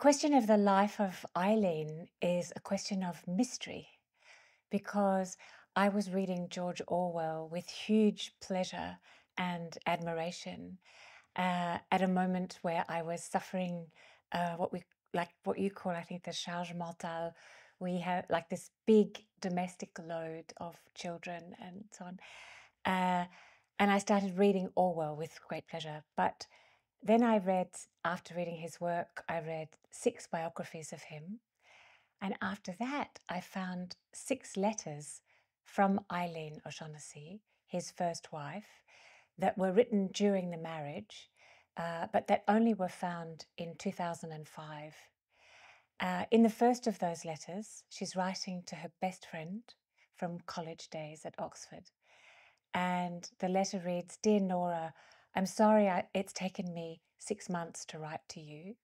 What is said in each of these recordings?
question of the life of Eileen is a question of mystery because I was reading George Orwell with huge pleasure and admiration uh, at a moment where I was suffering uh, what we like what you call I think the charge mentale. We have like this big domestic load of children and so on, uh, and I started reading Orwell with great pleasure, but then I read, after reading his work, I read six biographies of him. And after that, I found six letters from Eileen O'Shaughnessy, his first wife, that were written during the marriage, uh, but that only were found in 2005. Uh, in the first of those letters, she's writing to her best friend from college days at Oxford. And the letter reads Dear Nora, I'm sorry I, it's taken me six months to write to you,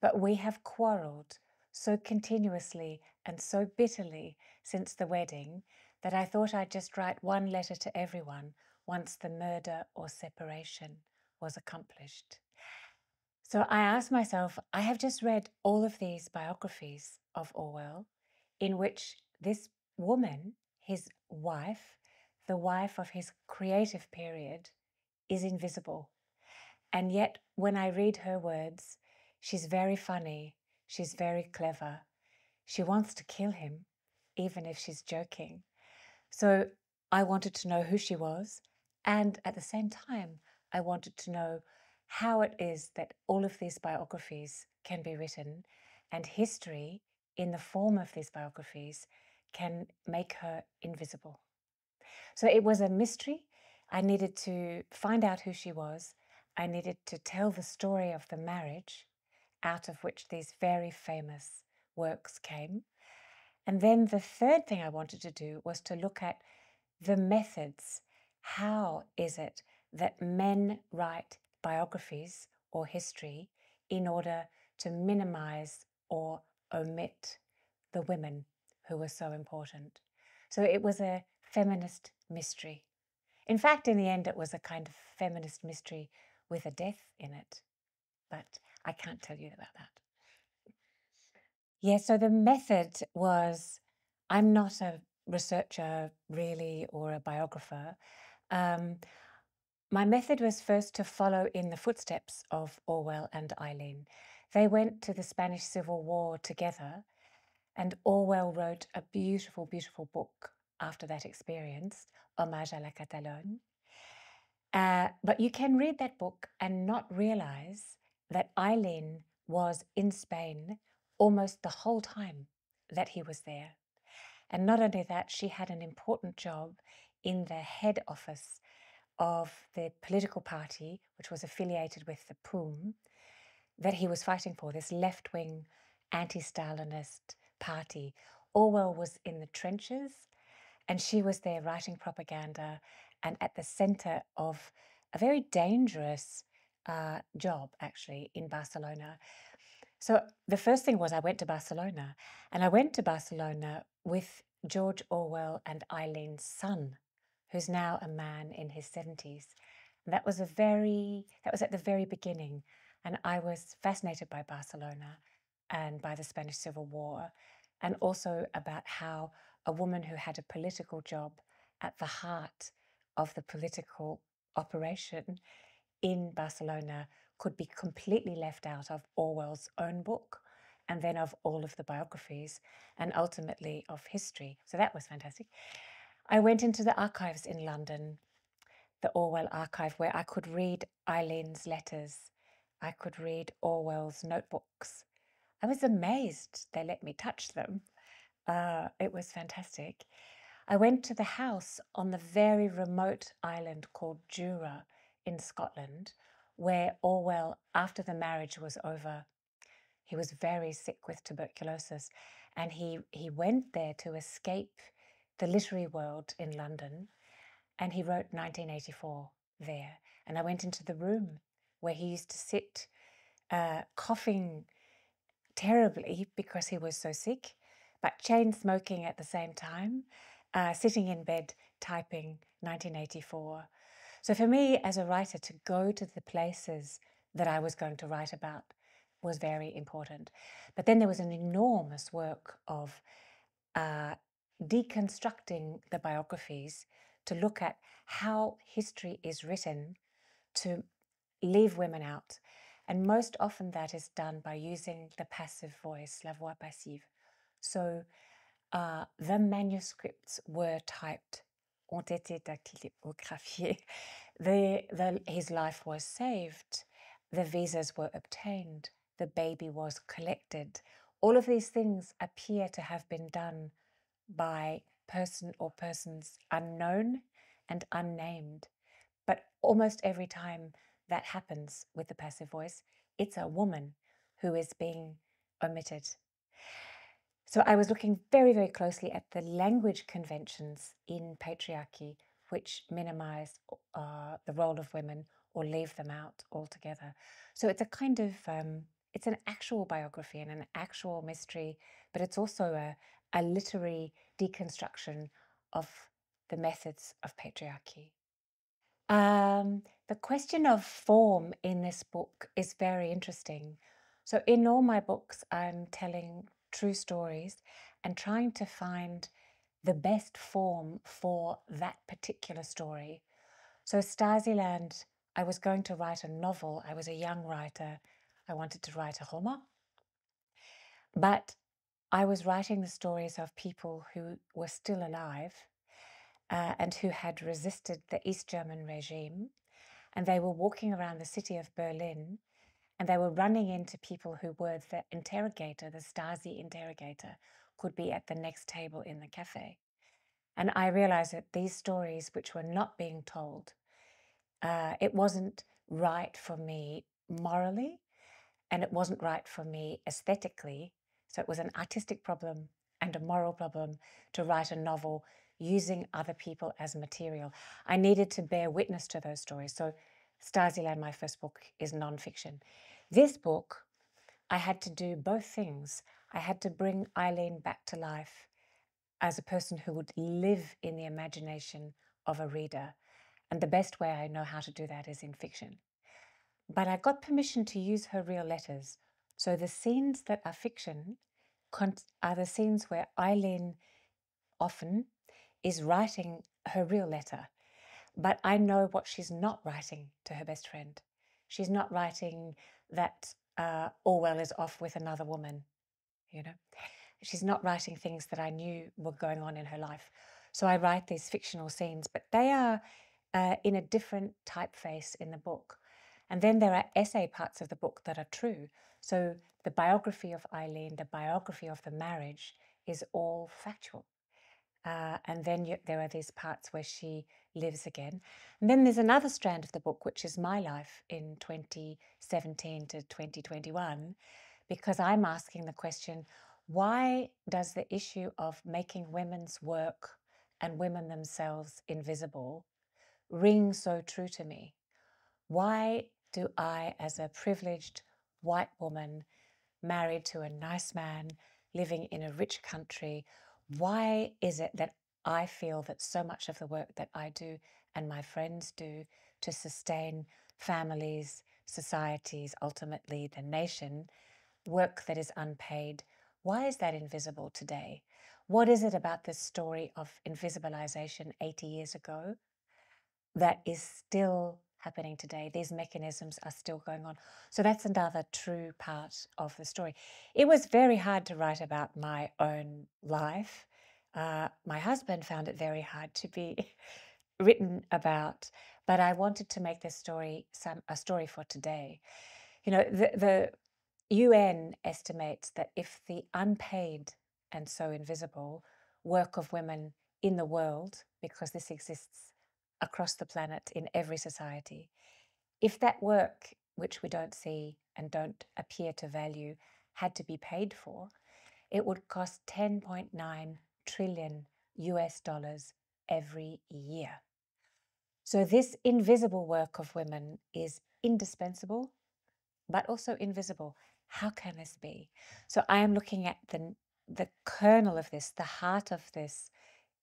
but we have quarrelled so continuously and so bitterly since the wedding that I thought I'd just write one letter to everyone once the murder or separation was accomplished. So I asked myself, I have just read all of these biographies of Orwell in which this woman, his wife, the wife of his creative period, is invisible. And yet, when I read her words, she's very funny, she's very clever, she wants to kill him, even if she's joking. So I wanted to know who she was, and at the same time, I wanted to know how it is that all of these biographies can be written, and history in the form of these biographies can make her invisible. So it was a mystery I needed to find out who she was. I needed to tell the story of the marriage, out of which these very famous works came. And then the third thing I wanted to do was to look at the methods. How is it that men write biographies or history in order to minimize or omit the women who were so important? So it was a feminist mystery. In fact, in the end, it was a kind of feminist mystery with a death in it. But I can't tell you about that. Yeah, so the method was I'm not a researcher really or a biographer. Um, my method was first to follow in the footsteps of Orwell and Eileen. They went to the Spanish Civil War together, and Orwell wrote a beautiful, beautiful book after that experience, Hommage à la Catalogne. Uh, but you can read that book and not realize that Eileen was in Spain almost the whole time that he was there. And not only that, she had an important job in the head office of the political party, which was affiliated with the PUM, that he was fighting for, this left wing anti Stalinist party. Orwell was in the trenches and she was there writing propaganda and at the center of a very dangerous uh, job, actually, in Barcelona. So the first thing was I went to Barcelona, and I went to Barcelona with George Orwell and Eileen's son, who's now a man in his 70s. And that was a very that was at the very beginning, and I was fascinated by Barcelona and by the Spanish Civil War, and also about how a woman who had a political job at the heart of the political operation in Barcelona could be completely left out of Orwell's own book and then of all of the biographies and ultimately of history. So that was fantastic. I went into the archives in London, the Orwell archive, where I could read Eileen's letters. I could read Orwell's notebooks. I was amazed they let me touch them. Uh, it was fantastic. I went to the house on the very remote island called Jura in Scotland, where Orwell, after the marriage was over, he was very sick with tuberculosis, and he, he went there to escape the literary world in London, and he wrote 1984 there. And I went into the room where he used to sit, uh, coughing terribly because he was so sick but chain smoking at the same time, uh, sitting in bed typing 1984. So for me as a writer, to go to the places that I was going to write about was very important. But then there was an enormous work of uh, deconstructing the biographies to look at how history is written to leave women out. And most often that is done by using the passive voice, la voix passive, so uh, the manuscripts were typed, ont été dactylographiés. The, the, his life was saved. The visas were obtained. The baby was collected. All of these things appear to have been done by person or persons unknown and unnamed. But almost every time that happens with the passive voice, it's a woman who is being omitted. So I was looking very, very closely at the language conventions in patriarchy which minimize uh, the role of women or leave them out altogether. So it's a kind of um, it's an actual biography and an actual mystery, but it's also a, a literary deconstruction of the methods of patriarchy. Um, the question of form in this book is very interesting. So, in all my books, I'm telling true stories, and trying to find the best form for that particular story. So, Stasiland, I was going to write a novel. I was a young writer. I wanted to write a Homer. But I was writing the stories of people who were still alive uh, and who had resisted the East German regime. And they were walking around the city of Berlin and they were running into people who were the interrogator, the Stasi interrogator, could be at the next table in the cafe. And I realized that these stories, which were not being told, uh, it wasn't right for me morally, and it wasn't right for me aesthetically. So it was an artistic problem and a moral problem to write a novel using other people as material. I needed to bear witness to those stories. So Stasiland, my first book, is nonfiction. This book, I had to do both things. I had to bring Eileen back to life as a person who would live in the imagination of a reader. And the best way I know how to do that is in fiction. But I got permission to use her real letters. So the scenes that are fiction are the scenes where Eileen often is writing her real letter. But I know what she's not writing to her best friend. She's not writing that uh, Orwell is off with another woman, you know. She's not writing things that I knew were going on in her life. So I write these fictional scenes, but they are uh, in a different typeface in the book. And then there are essay parts of the book that are true. So the biography of Eileen, the biography of the marriage is all factual. Uh, and then you, there are these parts where she lives again. And then there's another strand of the book, which is my life in 2017 to 2021, because I'm asking the question why does the issue of making women's work and women themselves invisible ring so true to me? Why do I, as a privileged white woman, married to a nice man, living in a rich country, why is it that I feel that so much of the work that I do and my friends do to sustain families, societies, ultimately the nation, work that is unpaid, why is that invisible today? What is it about this story of invisibilization 80 years ago that is still happening today? These mechanisms are still going on. So that's another true part of the story. It was very hard to write about my own life uh, my husband found it very hard to be written about, but I wanted to make this story some a story for today. You know, the, the UN estimates that if the unpaid and so invisible work of women in the world, because this exists across the planet in every society, if that work, which we don't see and don't appear to value, had to be paid for, it would cost 10.9 trillion US dollars every year. So, this invisible work of women is indispensable, but also invisible. How can this be? So, I am looking at the, the kernel of this, the heart of this,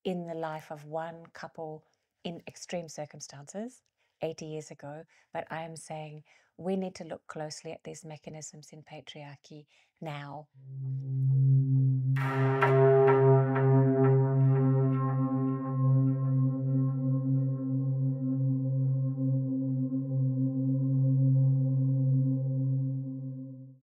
in the life of one couple in extreme circumstances 80 years ago. But I am saying we need to look closely at these mechanisms in patriarchy now.